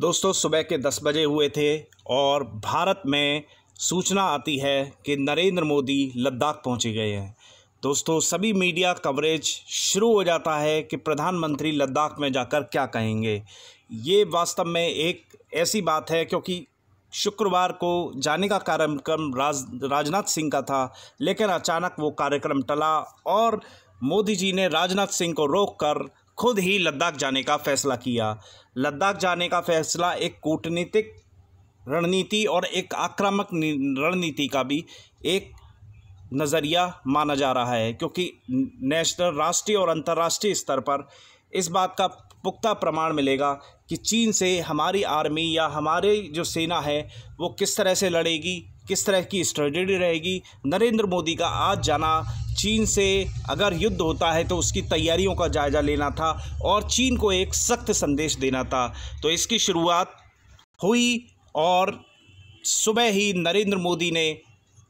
दोस्तों सुबह के 10 बजे हुए थे और भारत में सूचना आती है कि नरेंद्र मोदी लद्दाख पहुंचे गए हैं दोस्तों सभी मीडिया कवरेज शुरू हो जाता है कि प्रधानमंत्री लद्दाख में जाकर क्या कहेंगे ये वास्तव में एक ऐसी बात है क्योंकि शुक्रवार को जाने का कार्यक्रम राज राजनाथ सिंह का था लेकिन अचानक वो कार्यक्रम टला और मोदी जी ने राजनाथ सिंह को रोककर खुद ही लद्दाख जाने का फैसला किया लद्दाख जाने का फैसला एक कूटनीतिक रणनीति और एक आक्रामक रणनीति का भी एक नज़रिया माना जा रहा है क्योंकि नेशनल राष्ट्रीय और अंतर्राष्ट्रीय स्तर पर इस बात का पुख्ता प्रमाण मिलेगा कि चीन से हमारी आर्मी या हमारे जो सेना है वो किस तरह से लड़ेगी किस तरह की स्ट्रेटेजी रहेगी नरेंद्र मोदी का आज जाना चीन से अगर युद्ध होता है तो उसकी तैयारियों का जायज़ा लेना था और चीन को एक सख्त संदेश देना था तो इसकी शुरुआत हुई और सुबह ही नरेंद्र मोदी ने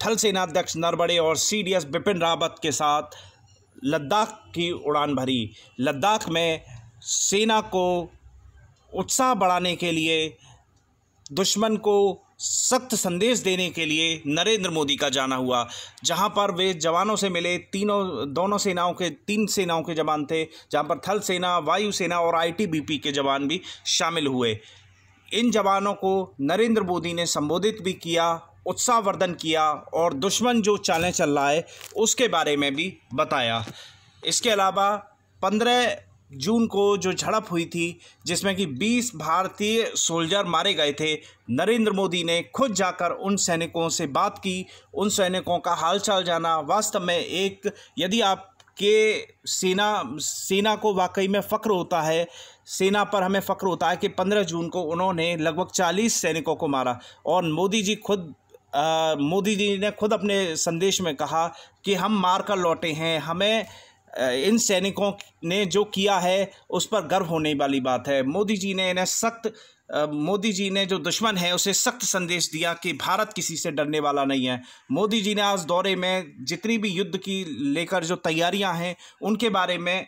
थल सेनाध्यक्ष नरबड़े और सीडीएस बिपिन रावत के साथ लद्दाख की उड़ान भरी लद्दाख में सेना को उत्साह बढ़ाने के लिए दुश्मन को सख्त संदेश देने के लिए नरेंद्र मोदी का जाना हुआ जहां पर वे जवानों से मिले तीनों दोनों सेनाओं के तीन सेनाओं के जवान थे जहां पर थल सेना वायुसेना और आईटीबीपी के जवान भी शामिल हुए इन जवानों को नरेंद्र मोदी ने संबोधित भी किया उत्साहवर्धन किया और दुश्मन जो चालें चल रहा है उसके बारे में भी बताया इसके अलावा पंद्रह जून को जो झड़प हुई थी जिसमें कि 20 भारतीय सोल्जर मारे गए थे नरेंद्र मोदी ने खुद जाकर उन सैनिकों से बात की उन सैनिकों का हालचाल जाना वास्तव में एक यदि आप के सेना सेना को वाकई में फ़ख्र होता है सेना पर हमें फ़ख्र होता है कि 15 जून को उन्होंने लगभग 40 सैनिकों को मारा और मोदी जी खुद मोदी जी ने खुद अपने संदेश में कहा कि हम मार कर लौटे हैं हमें इन सैनिकों ने जो किया है उस पर गर्व होने वाली बात है मोदी जी ने इन्हें सख्त मोदी जी ने जो दुश्मन है उसे सख्त संदेश दिया कि भारत किसी से डरने वाला नहीं है मोदी जी ने आज दौरे में जितनी भी युद्ध की लेकर जो तैयारियां हैं उनके बारे में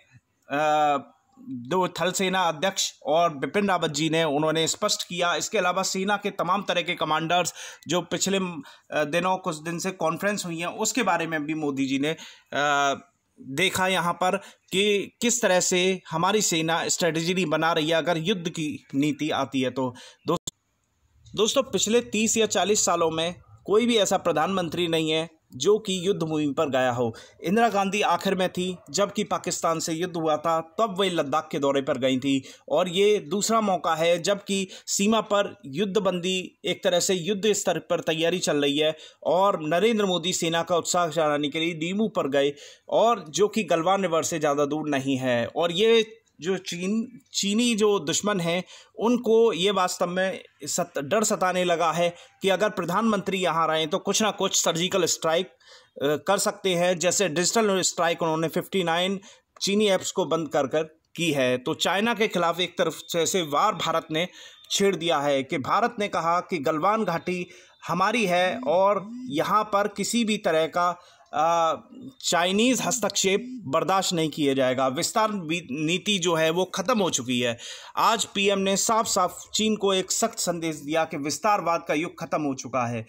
दो थल सेना अध्यक्ष और बिपिन रावत जी ने उन्होंने स्पष्ट किया इसके अलावा सेना के तमाम तरह के कमांडर्स जो पिछले दिनों कुछ दिन से कॉन्फ्रेंस हुई हैं उसके बारे में भी मोदी जी ने आ, देखा यहाँ पर कि किस तरह से हमारी सेना स्ट्रेटजी बना रही है अगर युद्ध की नीति आती है तो दोस्तों दोस्तों पिछले तीस या चालीस सालों में कोई भी ऐसा प्रधानमंत्री नहीं है जो कि युद्ध भूमि पर गया हो इंदिरा गांधी आखिर में थी जबकि पाकिस्तान से युद्ध हुआ था तब वे लद्दाख के दौरे पर गई थी और ये दूसरा मौका है जबकि सीमा पर युद्धबंदी एक तरह से युद्ध स्तर पर तैयारी चल रही है और नरेंद्र मोदी सेना का उत्साह चढ़ाने के लिए डीमू पर गए और जो कि गलवान रिवर से ज़्यादा दूर नहीं है और ये जो चीन चीनी जो दुश्मन हैं उनको ये वास्तव में सत, डर सताने लगा है कि अगर प्रधानमंत्री यहाँ रहें तो कुछ ना कुछ सर्जिकल स्ट्राइक कर सकते हैं जैसे डिजिटल स्ट्राइक उन्होंने 59 चीनी ऐप्स को बंद कर कर की है तो चाइना के खिलाफ एक तरफ जैसे वार भारत ने छेड़ दिया है कि भारत ने कहा कि गलवान घाटी हमारी है और यहाँ पर किसी भी तरह का चाइनीज़ हस्तक्षेप बर्दाश्त नहीं किया जाएगा विस्तार नीति जो है वो ख़त्म हो चुकी है आज पीएम ने साफ साफ चीन को एक सख्त संदेश दिया कि विस्तारवाद का युग ख़त्म हो चुका है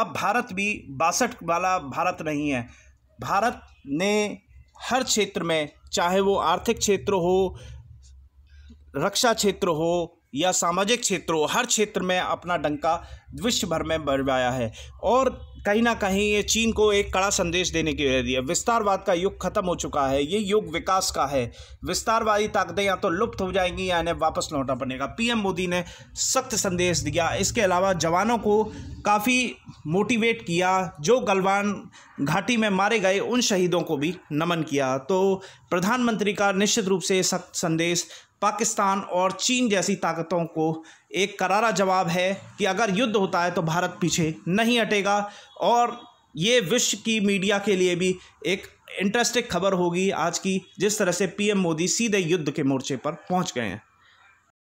अब भारत भी बासठ वाला भारत नहीं है भारत ने हर क्षेत्र में चाहे वो आर्थिक क्षेत्र हो रक्षा क्षेत्र हो या सामाजिक क्षेत्रों हर क्षेत्र में अपना डंका विश्व भर में बरवाया है और कहीं ना कहीं ये चीन को एक कड़ा संदेश देने की वजह दिया है विस्तारवाद का युग खत्म हो चुका है ये युग विकास का है विस्तारवादी ताकतें या तो लुप्त हो जाएंगी या इन्हें वापस लौटना पड़ेगा पीएम मोदी ने सख्त संदेश दिया इसके अलावा जवानों को काफ़ी मोटिवेट किया जो गलवान घाटी में मारे गए उन शहीदों को भी नमन किया तो प्रधानमंत्री का निश्चित रूप से सख्त संदेश पाकिस्तान और चीन जैसी ताकतों को एक करारा जवाब है कि अगर युद्ध होता है तो भारत पीछे नहीं हटेगा और ये विश्व की मीडिया के लिए भी एक इंटरेस्टिंग खबर होगी आज की जिस तरह से पीएम मोदी सीधे युद्ध के मोर्चे पर पहुंच गए हैं